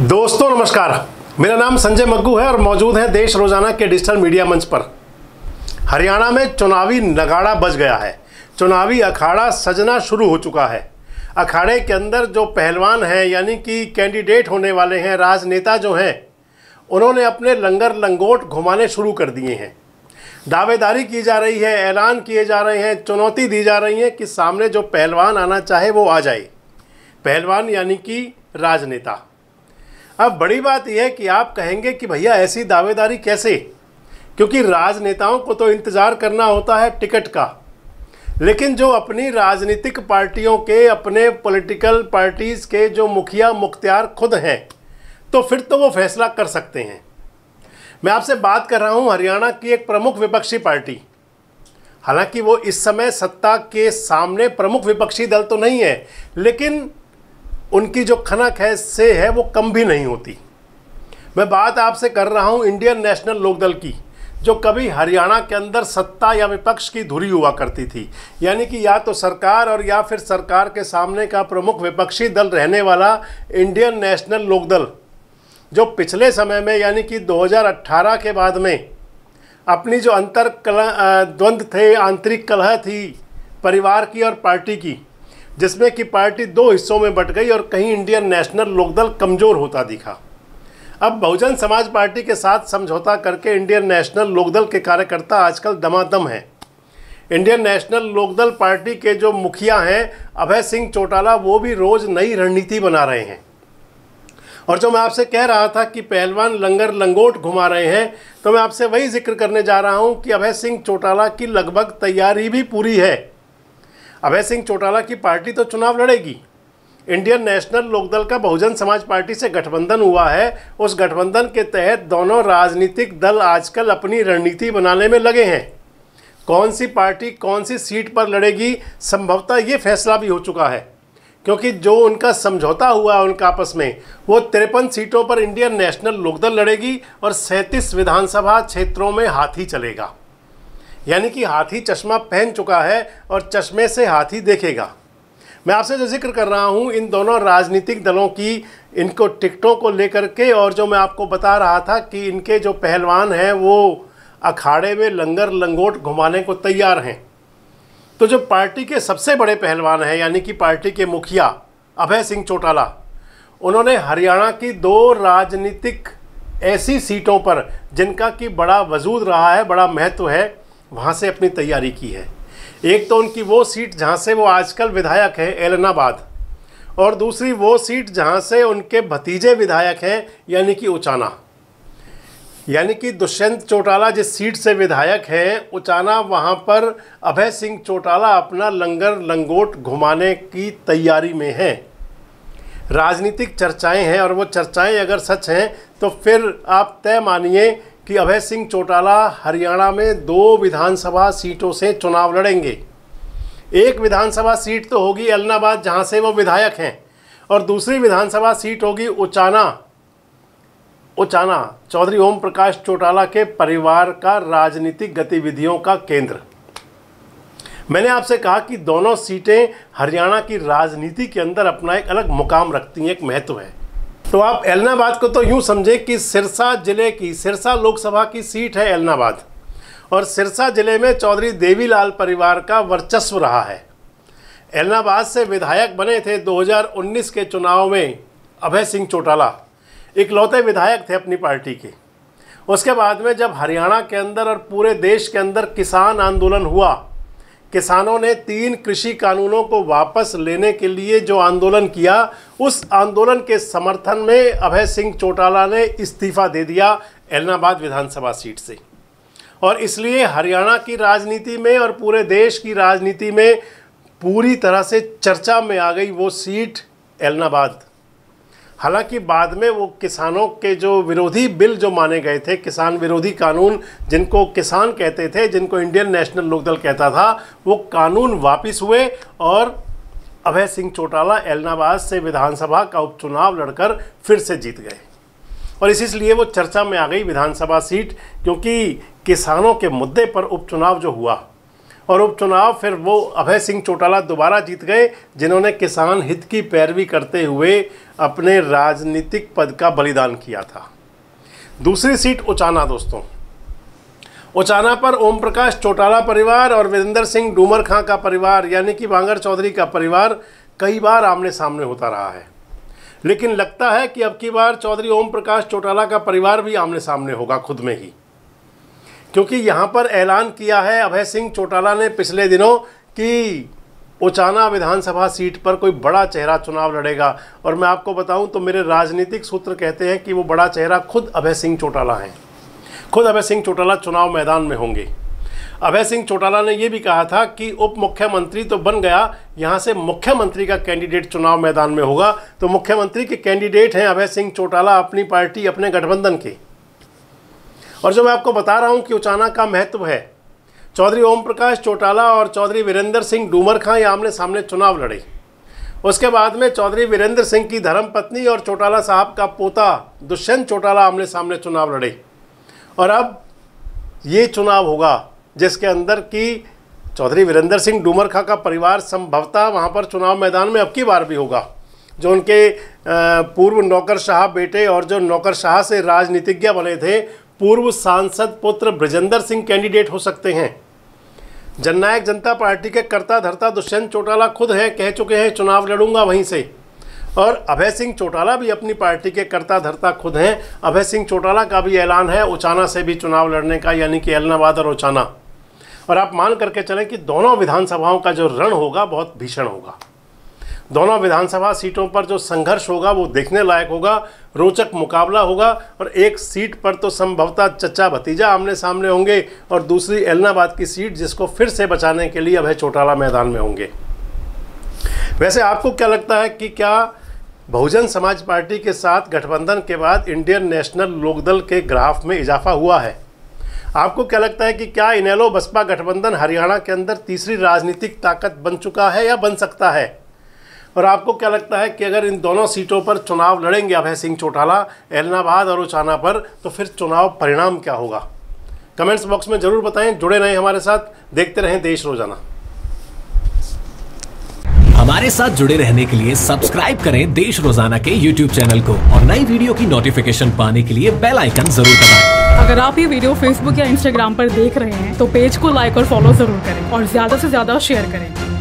दोस्तों नमस्कार मेरा नाम संजय मग्गू है और मौजूद हैं देश रोजाना के डिजिटल मीडिया मंच पर हरियाणा में चुनावी नगाड़ा बज गया है चुनावी अखाड़ा सजना शुरू हो चुका है अखाड़े के अंदर जो पहलवान हैं यानी कि कैंडिडेट होने वाले हैं राजनेता जो हैं उन्होंने अपने लंगर लंगोट घुमाने शुरू कर दिए हैं दावेदारी की जा रही है ऐलान किए जा रहे हैं चुनौती दी जा रही है कि सामने जो पहलवान आना चाहे वो आ जाए पहलवान यानी कि राजनेता अब बड़ी बात यह है कि आप कहेंगे कि भैया ऐसी दावेदारी कैसे क्योंकि राजनेताओं को तो इंतज़ार करना होता है टिकट का लेकिन जो अपनी राजनीतिक पार्टियों के अपने पॉलिटिकल पार्टीज़ के जो मुखिया मुख्तियार खुद हैं तो फिर तो वो फैसला कर सकते हैं मैं आपसे बात कर रहा हूं हरियाणा की एक प्रमुख विपक्षी पार्टी हालांकि वो इस समय सत्ता के सामने प्रमुख विपक्षी दल तो नहीं है लेकिन उनकी जो खनक है से है वो कम भी नहीं होती मैं बात आपसे कर रहा हूँ इंडियन नेशनल लोकदल की जो कभी हरियाणा के अंदर सत्ता या विपक्ष की धुरी हुआ करती थी यानी कि या तो सरकार और या फिर सरकार के सामने का प्रमुख विपक्षी दल रहने वाला इंडियन नेशनल लोकदल जो पिछले समय में यानी कि 2018 के बाद में अपनी जो अंतर कला द्वंद्व थे आंतरिक कलह थी परिवार की और पार्टी की जिसमें कि पार्टी दो हिस्सों में बट गई और कहीं इंडियन नेशनल लोकदल कमज़ोर होता दिखा अब बहुजन समाज पार्टी के साथ समझौता करके इंडियन नेशनल लोकदल के कार्यकर्ता आजकल दमादम हैं इंडियन नेशनल लोकदल पार्टी के जो मुखिया हैं अभय सिंह चौटाला वो भी रोज़ नई रणनीति बना रहे हैं और जो मैं आपसे कह रहा था कि पहलवान लंगर लंगोट घुमा रहे हैं तो मैं आपसे वही जिक्र करने जा रहा हूँ कि अभय सिंह चौटाला की लगभग तैयारी भी पूरी है अभय सिंह चौटाला की पार्टी तो चुनाव लड़ेगी इंडियन नेशनल लोकदल का बहुजन समाज पार्टी से गठबंधन हुआ है उस गठबंधन के तहत दोनों राजनीतिक दल आजकल अपनी रणनीति बनाने में लगे हैं कौन सी पार्टी कौन सी सीट पर लड़ेगी संभवतः ये फैसला भी हो चुका है क्योंकि जो उनका समझौता हुआ है उनका आपस में वो तिरपन सीटों पर इंडियन नेशनल लोकदल लड़ेगी और सैंतीस विधानसभा क्षेत्रों में हाथी चलेगा यानी कि हाथी चश्मा पहन चुका है और चश्मे से हाथी देखेगा मैं आपसे जो जिक्र कर रहा हूँ इन दोनों राजनीतिक दलों की इनको टिकटों को लेकर के और जो मैं आपको बता रहा था कि इनके जो पहलवान हैं वो अखाड़े में लंगर लंगोट घुमाने को तैयार हैं तो जो पार्टी के सबसे बड़े पहलवान हैं यानी कि पार्टी के मुखिया अभय सिंह चौटाला उन्होंने हरियाणा की दो राजनीतिक ऐसी सीटों पर जिनका कि बड़ा वजूद रहा है बड़ा महत्व है वहाँ से अपनी तैयारी की है एक तो उनकी वो सीट जहाँ से वो आजकल विधायक हैं एलनाबाद और दूसरी वो सीट जहाँ से उनके भतीजे विधायक हैं यानी कि उचाना यानी कि दुष्यंत चौटाला जिस सीट से विधायक हैं उचाना वहाँ पर अभय सिंह चौटाला अपना लंगर लंगोट घुमाने की तैयारी में है राजनीतिक चर्चाएं हैं और वो चर्चाएं अगर सच हैं तो फिर आप तय मानिए कि अभय सिंह चौटाला हरियाणा में दो विधानसभा सीटों से चुनाव लड़ेंगे एक विधानसभा सीट तो होगी अलनाबाद जहां से वो विधायक हैं और दूसरी विधानसभा सीट होगी उचाना उचाना चौधरी ओम प्रकाश चौटाला के परिवार का राजनीतिक गतिविधियों का केंद्र मैंने आपसे कहा कि दोनों सीटें हरियाणा की राजनीति के अंदर अपना एक अलग मुकाम रखती हैं एक महत्व है तो आप एलनाबाद को तो यूँ समझे कि सिरसा जिले की सिरसा लोकसभा की सीट है एलनाबाद और सिरसा जिले में चौधरी देवीलाल परिवार का वर्चस्व रहा है एलनाबाद से विधायक बने थे 2019 के चुनाव में अभय सिंह चौटाला इकलौते विधायक थे अपनी पार्टी के उसके बाद में जब हरियाणा के अंदर और पूरे देश के अंदर किसान आंदोलन हुआ किसानों ने तीन कृषि कानूनों को वापस लेने के लिए जो आंदोलन किया उस आंदोलन के समर्थन में अभय सिंह चौटाला ने इस्तीफा दे दिया एलनाबाद विधानसभा सीट से और इसलिए हरियाणा की राजनीति में और पूरे देश की राजनीति में पूरी तरह से चर्चा में आ गई वो सीट एलनाबाद हालांकि बाद में वो किसानों के जो विरोधी बिल जो माने गए थे किसान विरोधी कानून जिनको किसान कहते थे जिनको इंडियन नेशनल लोकदल कहता था वो कानून वापस हुए और अभय सिंह चौटाला एलनाबाद से विधानसभा का उपचुनाव लड़कर फिर से जीत गए और इसीलिए वो चर्चा में आ गई विधानसभा सीट क्योंकि किसानों के मुद्दे पर उपचुनाव जो हुआ और उपचुनाव फिर वो अभय सिंह चौटाला दोबारा जीत गए जिन्होंने किसान हित की पैरवी करते हुए अपने राजनीतिक पद का बलिदान किया था दूसरी सीट उचाना दोस्तों उचाना पर ओम प्रकाश चौटाला परिवार और वीरेंद्र सिंह डूमर खां का परिवार यानी कि बांगर चौधरी का परिवार कई बार आमने सामने होता रहा है लेकिन लगता है कि अब की बार चौधरी ओम प्रकाश चौटाला का परिवार भी आमने सामने होगा खुद में ही क्योंकि यहाँ पर ऐलान किया है अभय सिंह चौटाला ने पिछले दिनों कि उचाना विधानसभा सीट पर कोई बड़ा चेहरा चुनाव लड़ेगा और मैं आपको बताऊं तो मेरे राजनीतिक सूत्र कहते हैं कि वो बड़ा चेहरा खुद अभय सिंह चौटाला हैं खुद अभय सिंह चौटाला चुनाव मैदान में होंगे अभय सिंह चौटाला ने यह भी कहा था कि उप मुख्यमंत्री तो बन गया यहाँ से मुख्यमंत्री का कैंडिडेट चुनाव मैदान में होगा तो मुख्यमंत्री के कैंडिडेट हैं अभय सिंह चौटाला अपनी पार्टी अपने गठबंधन के और जो मैं आपको बता रहा हूँ कि उचाना का महत्व है चौधरी ओम प्रकाश चौटाला और चौधरी वीरेंद्र सिंह डूमर खां ये आमने सामने चुनाव लड़े उसके बाद में चौधरी वीरेंद्र सिंह की धर्मपत्नी और चौटाला साहब का पोता दुष्यंत चौटाला आमने सामने चुनाव लड़े और अब ये चुनाव होगा जिसके अंदर की चौधरी वीरेंद्र सिंह डूमर खां का परिवार संभवतः वहाँ पर चुनाव मैदान में अब की बार भी होगा जो उनके पूर्व नौकर शाह बेटे और जो नौकर शाह से राजनीतिज्ञ बने थे पूर्व सांसद पुत्र ब्रजेंद्र सिंह कैंडिडेट हो सकते हैं जननायक जनता पार्टी के कर्ता धरता दुष्यंत चौटाला खुद हैं कह चुके हैं चुनाव लड़ूंगा वहीं से और अभय सिंह चौटाला भी अपनी पार्टी के कर्ता धरता खुद हैं अभय सिंह चौटाला का भी ऐलान है उचाना से भी चुनाव लड़ने का यानी कि एलनाबाद और उचाना और आप मान करके चलें कि दोनों विधानसभाओं का जो रण होगा बहुत भीषण होगा दोनों विधानसभा सीटों पर जो संघर्ष होगा वो देखने लायक होगा रोचक मुकाबला होगा और एक सीट पर तो संभवतः चचा भतीजा आमने सामने होंगे और दूसरी एलनाबाद की सीट जिसको फिर से बचाने के लिए अभय चौटाला मैदान में होंगे वैसे आपको क्या लगता है कि क्या बहुजन समाज पार्टी के साथ गठबंधन के बाद इंडियन नेशनल लोकदल के ग्राफ में इजाफा हुआ है आपको क्या लगता है कि क्या इनेलो बसपा गठबंधन हरियाणा के अंदर तीसरी राजनीतिक ताकत बन चुका है या बन सकता है और आपको क्या लगता है कि अगर इन दोनों सीटों पर चुनाव लड़ेंगे अभय सिंह चौटाला एलनाबाद और उचाना पर तो फिर चुनाव परिणाम क्या होगा कमेंट्स बॉक्स में ज़रूर बताएं जुड़े रहें हमारे साथ देखते रहें देश रोजाना हमारे साथ जुड़े रहने के लिए सब्सक्राइब करें देश रोजाना के यूट्यूब चैनल को और नई वीडियो की नोटिफिकेशन पाने के लिए बेल आइकन जरूर दबाएं। अगर आप ये वीडियो फेसबुक या इंस्टाग्राम पर देख रहे हैं तो पेज को लाइक और फॉलो जरूर करें और ज्यादा से ज्यादा शेयर करें